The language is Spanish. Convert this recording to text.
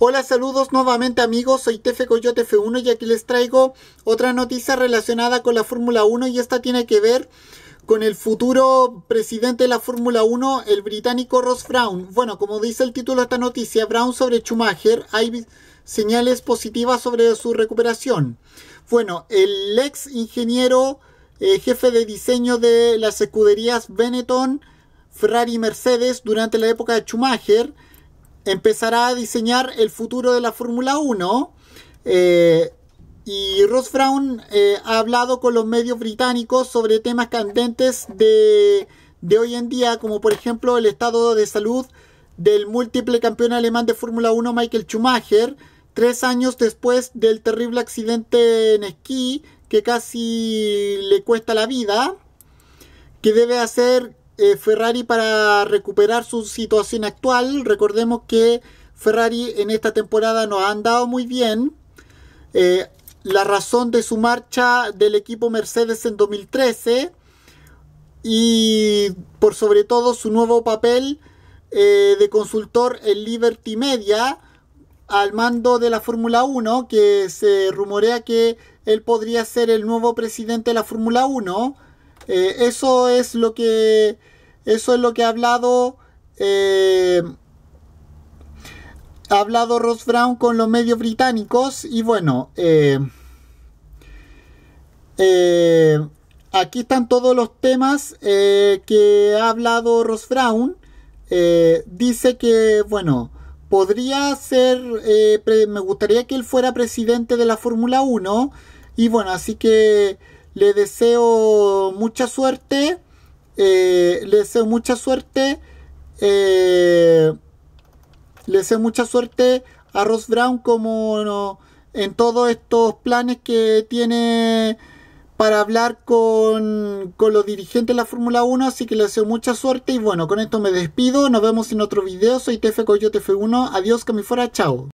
Hola, saludos nuevamente amigos, soy Tefe Coyote F1 y aquí les traigo otra noticia relacionada con la Fórmula 1 y esta tiene que ver con el futuro presidente de la Fórmula 1, el británico Ross Brown. Bueno, como dice el título de esta noticia, Brown sobre Schumacher, hay señales positivas sobre su recuperación. Bueno, el ex ingeniero eh, jefe de diseño de las escuderías Benetton, Ferrari y Mercedes durante la época de Schumacher, empezará a diseñar el futuro de la Fórmula 1. Eh, y Ross Brown eh, ha hablado con los medios británicos sobre temas candentes de, de, hoy en día, como por ejemplo el estado de salud del múltiple campeón alemán de Fórmula 1 Michael Schumacher, tres años después del terrible accidente en esquí que casi le cuesta la vida, que debe hacer eh, Ferrari para recuperar su situación actual. Recordemos que Ferrari en esta temporada no ha andado muy bien. Eh, la razón de su marcha del equipo Mercedes en 2013 y por sobre todo su nuevo papel eh, de consultor en Liberty Media al mando de la Fórmula 1 que se rumorea que él podría ser el nuevo presidente de la Fórmula 1 eh, eso es lo que. Eso es lo que ha hablado. Eh, ha hablado Ross Brown con los medios británicos. Y bueno. Eh, aquí están todos los temas que ha hablado Ross Brown. dice que, bueno podría ser, me gustaría que él fuera presidente de la Fórmula 1 y bueno, así que le deseo mucha suerte. Eh, le deseo mucha suerte. Eh, le deseo mucha suerte a Ross Brown como en todos estos planes que tiene para hablar con, con los dirigentes de la Fórmula 1, así que le deseo mucha suerte y bueno, con esto me despido, nos vemos en otro video, soy TF Coyote F1, adiós, que me fuera, chao.